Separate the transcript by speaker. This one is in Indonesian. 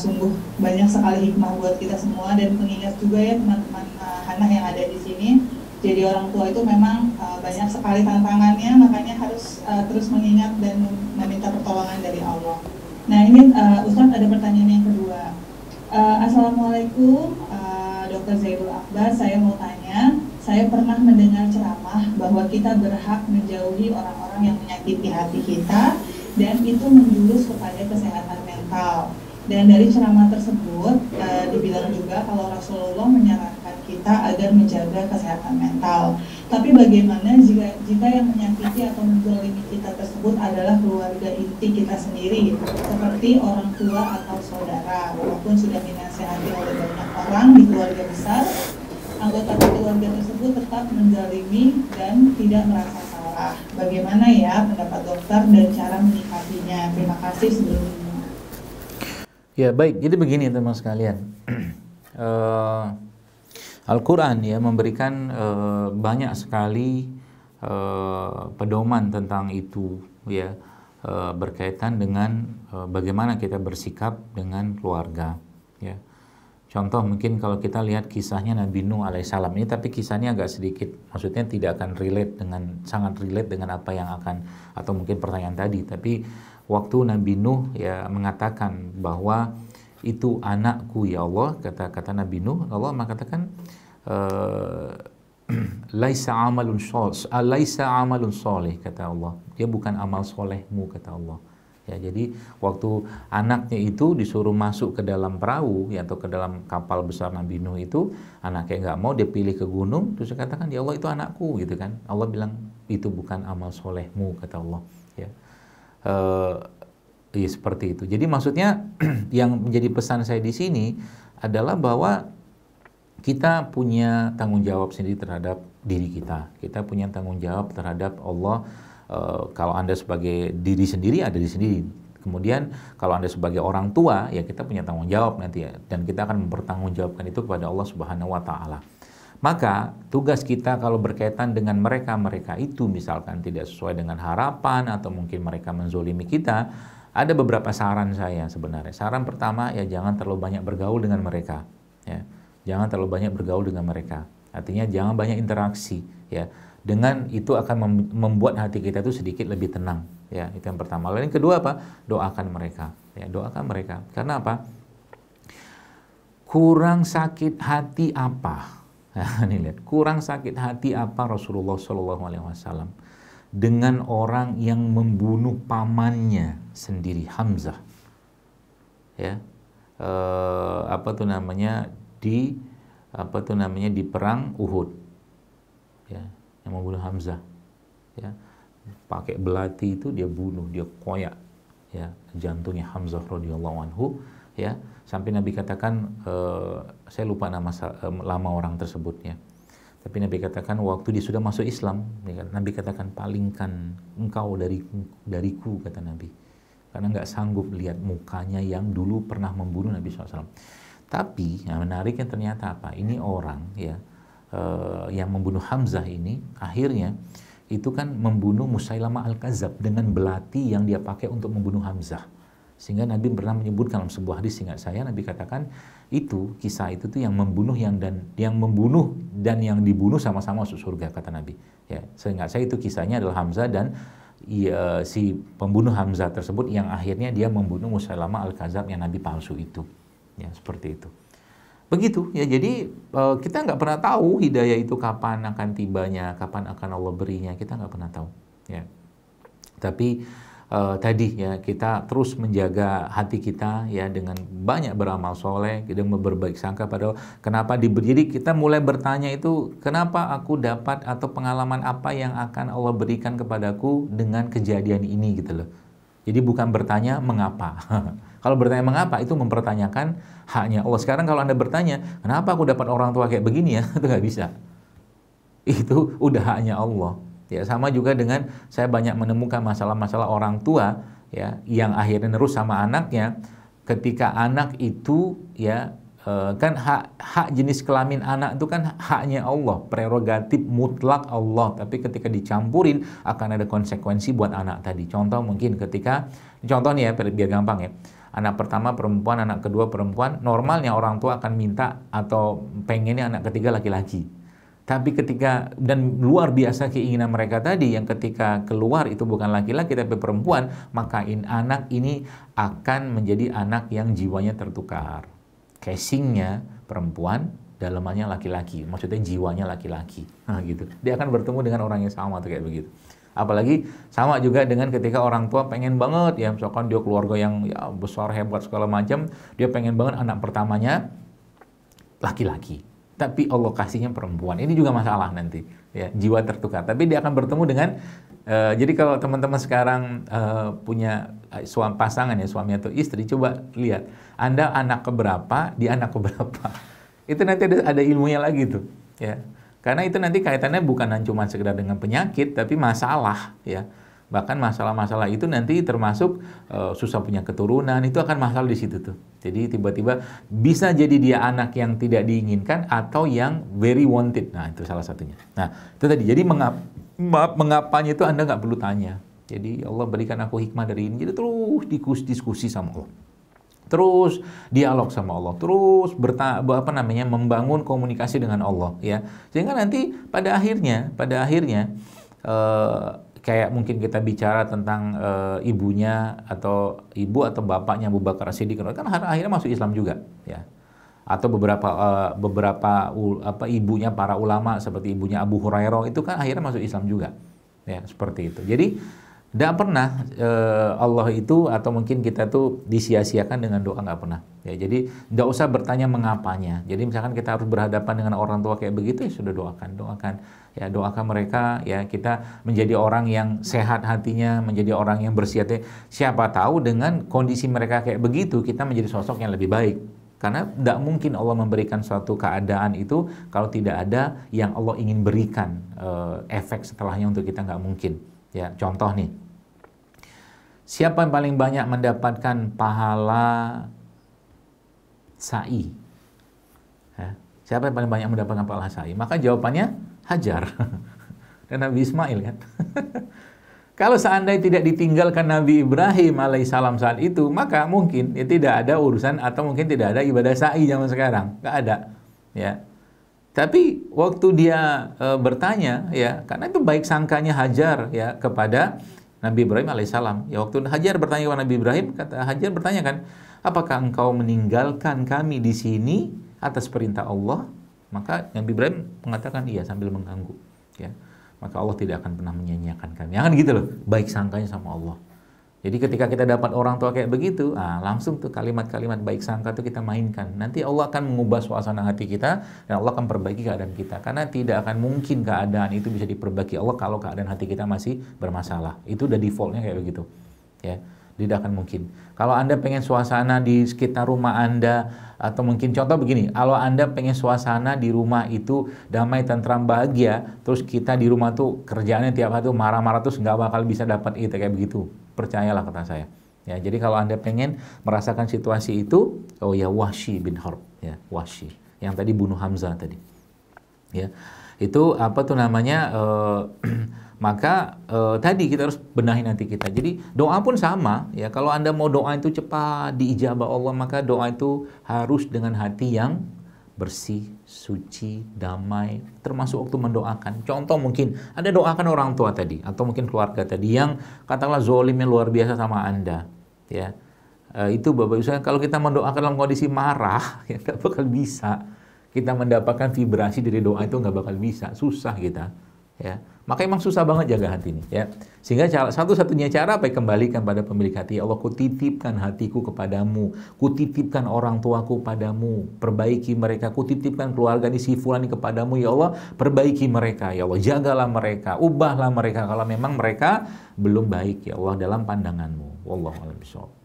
Speaker 1: sungguh banyak sekali hikmah buat kita semua dan mengingat juga ya teman-teman uh, eh, anak yang ada di sini. Jadi orang tua itu memang uh, banyak sekali tantangannya, makanya harus uh, terus mengingat dan meminta pertolongan dari Allah. Nah ini uh, Ustadz ada pertanyaan yang kedua. Uh, Assalamualaikum, uh, Dr. Zaidul Akbar. Saya mau tanya, saya pernah mendengar ceramah bahwa kita berhak menjauhi orang-orang yang menyakiti hati kita dan itu menjurus kepada kesehatan dan dari ceramah tersebut uh, dibilang juga kalau Rasulullah menyarankan kita agar menjaga kesehatan mental. Tapi bagaimana jika jika yang menyakiti atau menzalimi kita tersebut adalah keluarga inti kita sendiri, seperti orang tua atau saudara, walaupun sudah dinasehati oleh banyak orang di keluarga besar, anggota keluarga tersebut tetap menzalimi dan tidak merasa salah. Bagaimana ya pendapat dokter dan cara menyikapinya? Terima kasih sebelumnya.
Speaker 2: Ya baik, jadi begini teman sekalian. uh, Al-Quran ya memberikan uh, banyak sekali uh, pedoman tentang itu ya uh, berkaitan dengan uh, bagaimana kita bersikap dengan keluarga ya. Contoh mungkin kalau kita lihat kisahnya Nabi Nuh alaihissalam ini, tapi kisahnya agak sedikit, maksudnya tidak akan relate dengan sangat relate dengan apa yang akan atau mungkin pertanyaan tadi, tapi waktu Nabi Nuh ya mengatakan bahwa itu anakku ya Allah kata kata Nabi Nuh Allah mengatakan eh, laisa amalun soleh ah, laisa amalun soleh kata Allah dia bukan amal solehmu kata Allah ya jadi waktu anaknya itu disuruh masuk ke dalam perahu ya, atau ke dalam kapal besar Nabi Nuh itu anaknya nggak mau dia pilih ke gunung terus dia katakan ya Allah itu anakku gitu kan Allah bilang itu bukan amal solehmu kata Allah uh, ya seperti itu. Jadi maksudnya yang menjadi pesan saya di sini adalah bahwa kita punya tanggung jawab sendiri terhadap diri kita. Kita punya tanggung jawab terhadap Allah. Uh, kalau Anda sebagai diri sendiri, ada di sendiri. Kemudian kalau Anda sebagai orang tua, ya kita punya tanggung jawab nanti ya. Dan kita akan mempertanggungjawabkan itu kepada Allah Subhanahu wa taala. Maka tugas kita kalau berkaitan dengan mereka-mereka itu misalkan tidak sesuai dengan harapan atau mungkin mereka menzolimi kita, ada beberapa saran saya sebenarnya. Saran pertama ya jangan terlalu banyak bergaul dengan mereka. Ya. Jangan terlalu banyak bergaul dengan mereka. Artinya jangan banyak interaksi. Ya. Dengan itu akan membuat hati kita itu sedikit lebih tenang. Ya, itu yang pertama. Lalu yang kedua apa? Doakan mereka. Ya, doakan mereka. Karena apa? Kurang sakit hati apa? Nah, ini lihat, kurang sakit hati apa Rasulullah Shallallahu Alaihi Wasallam dengan orang yang membunuh pamannya sendiri Hamzah, ya eh, apa tuh namanya di apa tuh namanya di perang Uhud, ya yang membunuh Hamzah, ya pakai belati itu dia bunuh, dia koyak, ya jantungnya Hamzah radhiyallahu anhu ya sampai Nabi katakan uh, saya lupa nama uh, lama orang tersebutnya. tapi Nabi katakan waktu dia sudah masuk Islam Nabi katakan palingkan engkau dari dariku kata Nabi karena nggak sanggup lihat mukanya yang dulu pernah membunuh Nabi SAW. Tapi yang menariknya ternyata apa? Ini orang ya eh, yang membunuh Hamzah ini akhirnya itu kan membunuh Musailamah al-Kazab dengan belati yang dia pakai untuk membunuh Hamzah. Sehingga Nabi pernah menyebutkan dalam sebuah hadis sehingga saya Nabi katakan itu kisah itu tuh yang membunuh yang dan yang membunuh dan yang dibunuh sama-sama masuk surga kata Nabi. Ya, sehingga saya itu kisahnya adalah Hamzah dan ya, si pembunuh Hamzah tersebut yang akhirnya dia membunuh Musailama al-Kazab yang Nabi palsu itu. Ya, seperti itu. Begitu ya, jadi eh, kita nggak pernah tahu hidayah itu kapan akan tibanya, kapan akan Allah berinya, kita nggak pernah tahu. Ya. Tapi uh, tadi ya kita terus menjaga hati kita ya dengan banyak beramal soleh dengan berbaik sangka pada kenapa diberi jadi kita mulai bertanya itu kenapa aku dapat atau pengalaman apa yang akan Allah berikan kepadaku dengan kejadian ini gitu loh jadi bukan bertanya mengapa kalau bertanya mengapa itu mempertanyakan haknya Allah sekarang kalau anda bertanya kenapa aku dapat orang tua kayak begini ya itu nggak bisa itu udah haknya Allah Ya, sama juga dengan saya banyak menemukan masalah-masalah orang tua ya yang akhirnya nerus sama anaknya ketika anak itu ya eh, kan hak hak jenis kelamin anak itu kan haknya Allah, prerogatif mutlak Allah. Tapi ketika dicampurin akan ada konsekuensi buat anak tadi. Contoh mungkin ketika contoh nih ya biar gampang ya. Anak pertama perempuan, anak kedua perempuan, normalnya orang tua akan minta atau pengennya anak ketiga laki-laki tapi ketika dan luar biasa keinginan mereka tadi yang ketika keluar itu bukan laki-laki tapi perempuan, maka in, anak ini akan menjadi anak yang jiwanya tertukar. Casingnya perempuan, dalamannya laki-laki. Maksudnya jiwanya laki-laki. Nah, gitu. Dia akan bertemu dengan orang yang sama tuh kayak begitu. Apalagi sama juga dengan ketika orang tua pengen banget ya misalkan dia keluarga yang ya, besar hebat segala macam, dia pengen banget anak pertamanya laki-laki tapi Allah kasihnya perempuan. Ini juga masalah nanti, ya, jiwa tertukar. Tapi dia akan bertemu dengan uh, jadi kalau teman-teman sekarang uh, punya eh, suami pasangan ya, suami atau istri, coba lihat Anda anak keberapa, di anak keberapa. Itu nanti ada, ada ilmunya lagi tuh, ya. Karena itu nanti kaitannya bukan cuma sekedar dengan penyakit, tapi masalah, ya bahkan masalah-masalah itu nanti termasuk e, susah punya keturunan itu akan masalah di situ tuh jadi tiba-tiba bisa jadi dia anak yang tidak diinginkan atau yang very wanted nah itu salah satunya nah itu tadi jadi mengap mengapanya itu anda nggak perlu tanya jadi ya Allah berikan aku hikmah dari ini jadi terus diskusi, diskusi sama Allah terus dialog sama Allah, terus berta apa namanya membangun komunikasi dengan Allah ya. Sehingga nanti pada akhirnya, pada akhirnya eh, kayak mungkin kita bicara tentang e, ibunya atau ibu atau bapaknya Abu Bakar Siddiq kan, kan akhirnya masuk Islam juga ya atau beberapa e, beberapa u, apa ibunya para ulama seperti ibunya Abu Hurairah itu kan akhirnya masuk Islam juga ya seperti itu jadi tidak pernah e, Allah itu atau mungkin kita tuh disia-siakan dengan doa nggak pernah. Ya, jadi nggak usah bertanya mengapanya. Jadi misalkan kita harus berhadapan dengan orang tua kayak begitu ya sudah doakan, doakan. Ya doakan mereka ya kita menjadi orang yang sehat hatinya, menjadi orang yang bersih hati. Siapa tahu dengan kondisi mereka kayak begitu kita menjadi sosok yang lebih baik. Karena tidak mungkin Allah memberikan suatu keadaan itu kalau tidak ada yang Allah ingin berikan e, efek setelahnya untuk kita nggak mungkin. Ya, contoh nih. Siapa yang paling banyak mendapatkan pahala sa'i? Ya, siapa yang paling banyak mendapatkan pahala sa'i? Maka jawabannya Hajar dan Nabi Ismail kan. Kalau seandainya tidak ditinggalkan Nabi Ibrahim alaihissalam saat itu, maka mungkin ya tidak ada urusan atau mungkin tidak ada ibadah sa'i zaman sekarang. Nggak ada. Ya, tapi waktu dia e, bertanya ya, karena itu baik sangkanya Hajar ya kepada Nabi Ibrahim alaihissalam. Ya waktu Hajar bertanya kepada Nabi Ibrahim, kata Hajar bertanya kan, apakah engkau meninggalkan kami di sini atas perintah Allah? Maka Nabi Ibrahim mengatakan iya sambil mengganggu. Ya, maka Allah tidak akan pernah menyanyiakan kami. Jangan gitu loh, baik sangkanya sama Allah. Jadi ketika kita dapat orang tua kayak begitu, ah, langsung tuh kalimat-kalimat baik sangka tuh kita mainkan. Nanti Allah akan mengubah suasana hati kita dan Allah akan perbaiki keadaan kita. Karena tidak akan mungkin keadaan itu bisa diperbaiki Allah kalau keadaan hati kita masih bermasalah. Itu udah defaultnya kayak begitu. Ya, tidak akan mungkin. Kalau Anda pengen suasana di sekitar rumah Anda atau mungkin contoh begini, kalau Anda pengen suasana di rumah itu damai, dan tentram, bahagia, terus kita di rumah tuh kerjaannya tiap hari tuh marah-marah terus nggak bakal bisa dapat itu kayak begitu percayalah kata saya. Ya, jadi kalau Anda pengen merasakan situasi itu, oh ya Washi bin Harb, ya, Washi yang tadi bunuh Hamzah tadi. Ya. Itu apa tuh namanya uh, maka uh, tadi kita harus benahi nanti kita. Jadi doa pun sama ya. Kalau Anda mau doa itu cepat diijabah Allah, maka doa itu harus dengan hati yang bersih, suci, damai, termasuk waktu mendoakan. Contoh mungkin ada doakan orang tua tadi atau mungkin keluarga tadi yang katakanlah zolimnya luar biasa sama Anda, ya. E, itu Bapak Ibu saya kalau kita mendoakan dalam kondisi marah, ya nggak bakal bisa. Kita mendapatkan vibrasi dari doa itu nggak bakal bisa, susah kita ya maka emang susah banget jaga hati ini ya sehingga cara, satu-satunya cara apa kembalikan pada pemilik hati ya Allah kutitipkan hatiku kepadamu kutitipkan orang tuaku padamu perbaiki mereka kutitipkan keluarga ini si fulani kepadamu ya Allah perbaiki mereka ya Allah jagalah mereka ubahlah mereka kalau memang mereka belum baik ya Allah dalam pandanganmu wallahu a'lam